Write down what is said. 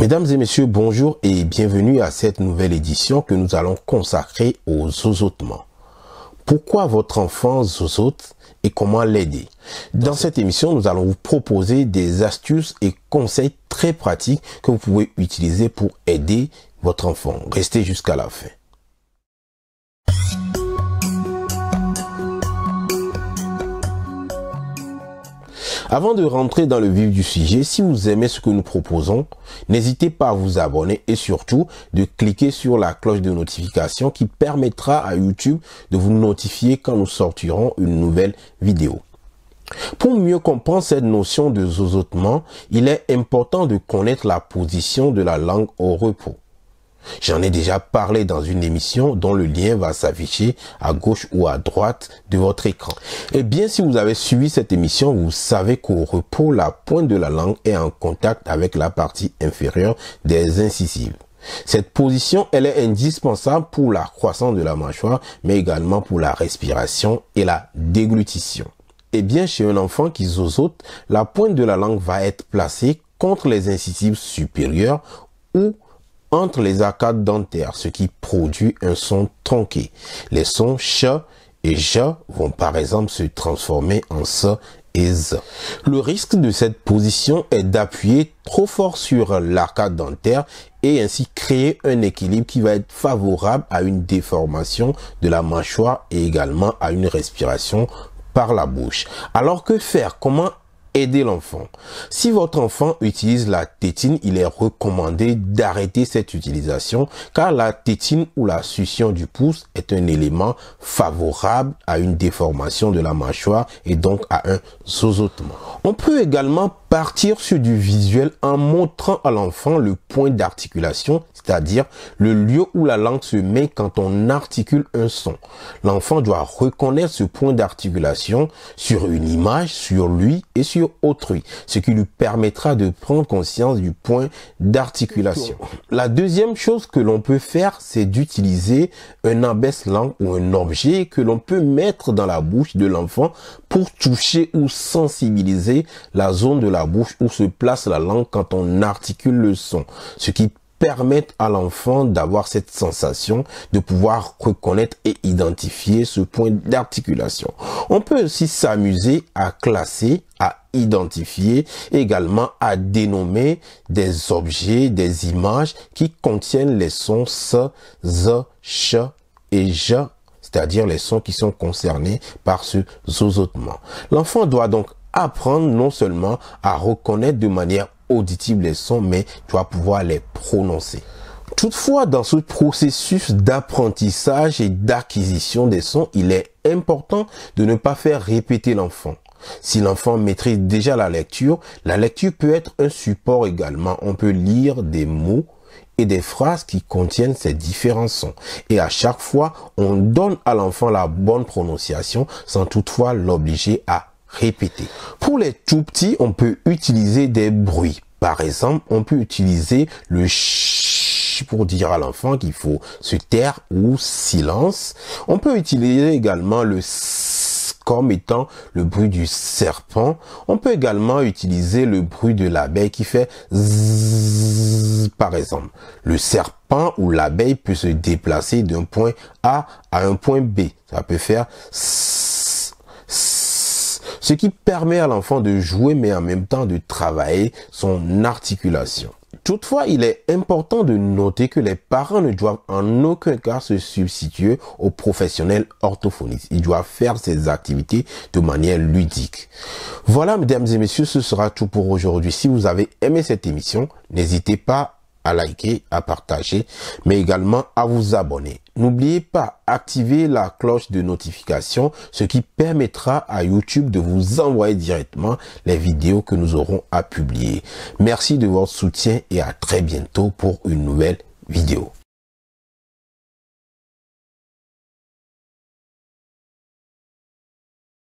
Mesdames et messieurs, bonjour et bienvenue à cette nouvelle édition que nous allons consacrer aux osotements. Pourquoi votre enfant zozote et comment l'aider Dans cette émission, nous allons vous proposer des astuces et conseils très pratiques que vous pouvez utiliser pour aider votre enfant. Restez jusqu'à la fin. Avant de rentrer dans le vif du sujet, si vous aimez ce que nous proposons, n'hésitez pas à vous abonner et surtout de cliquer sur la cloche de notification qui permettra à YouTube de vous notifier quand nous sortirons une nouvelle vidéo. Pour mieux comprendre cette notion de zozotement, il est important de connaître la position de la langue au repos. J'en ai déjà parlé dans une émission dont le lien va s'afficher à gauche ou à droite de votre écran. Eh bien, si vous avez suivi cette émission, vous savez qu'au repos, la pointe de la langue est en contact avec la partie inférieure des incisives. Cette position, elle est indispensable pour la croissance de la mâchoire, mais également pour la respiration et la déglutition. Eh bien, chez un enfant qui zozote, la pointe de la langue va être placée contre les incisives supérieures ou entre les arcades dentaires, ce qui produit un son tronqué. Les sons ch et j vont par exemple se transformer en s et z. Le risque de cette position est d'appuyer trop fort sur l'arcade dentaire et ainsi créer un équilibre qui va être favorable à une déformation de la mâchoire et également à une respiration par la bouche. Alors que faire Comment aider l'enfant. Si votre enfant utilise la tétine, il est recommandé d'arrêter cette utilisation car la tétine ou la succion du pouce est un élément favorable à une déformation de la mâchoire et donc à un zozotement. On peut également partir sur du visuel en montrant à l'enfant le point d'articulation, c'est-à-dire le lieu où la langue se met quand on articule un son. L'enfant doit reconnaître ce point d'articulation sur une image, sur lui et sur autrui, ce qui lui permettra de prendre conscience du point d'articulation. La deuxième chose que l'on peut faire, c'est d'utiliser un abaisse-langue ou un objet que l'on peut mettre dans la bouche de l'enfant pour toucher ou sensibiliser la zone de la bouche où se place la langue quand on articule le son, ce qui permet à l'enfant d'avoir cette sensation de pouvoir reconnaître et identifier ce point d'articulation. On peut aussi s'amuser à classer, à identifier, également à dénommer des objets, des images qui contiennent les sons S, Z, Ch et J c'est-à-dire les sons qui sont concernés par ce zozotement. L'enfant doit donc apprendre non seulement à reconnaître de manière auditive les sons, mais tu vas pouvoir les prononcer. Toutefois, dans ce processus d'apprentissage et d'acquisition des sons, il est important de ne pas faire répéter l'enfant. Si l'enfant maîtrise déjà la lecture, la lecture peut être un support également. On peut lire des mots et des phrases qui contiennent ces différents sons. Et à chaque fois, on donne à l'enfant la bonne prononciation sans toutefois l'obliger à répéter. Pour les tout petits, on peut utiliser des bruits. Par exemple, on peut utiliser le ch pour dire à l'enfant qu'il faut se taire ou silence. On peut utiliser également le s comme étant le bruit du serpent. On peut également utiliser le bruit de l'abeille qui fait zzz, par exemple. Le serpent ou l'abeille peut se déplacer d'un point A à un point B. Ça peut faire zzz, ce qui permet à l'enfant de jouer mais en même temps de travailler son articulation. Toutefois, il est important de noter que les parents ne doivent en aucun cas se substituer aux professionnels orthophonistes. Ils doivent faire ces activités de manière ludique. Voilà, mesdames et messieurs, ce sera tout pour aujourd'hui. Si vous avez aimé cette émission, n'hésitez pas à liker, à partager, mais également à vous abonner. N'oubliez pas activer la cloche de notification, ce qui permettra à YouTube de vous envoyer directement les vidéos que nous aurons à publier. Merci de votre soutien et à très bientôt pour une nouvelle vidéo.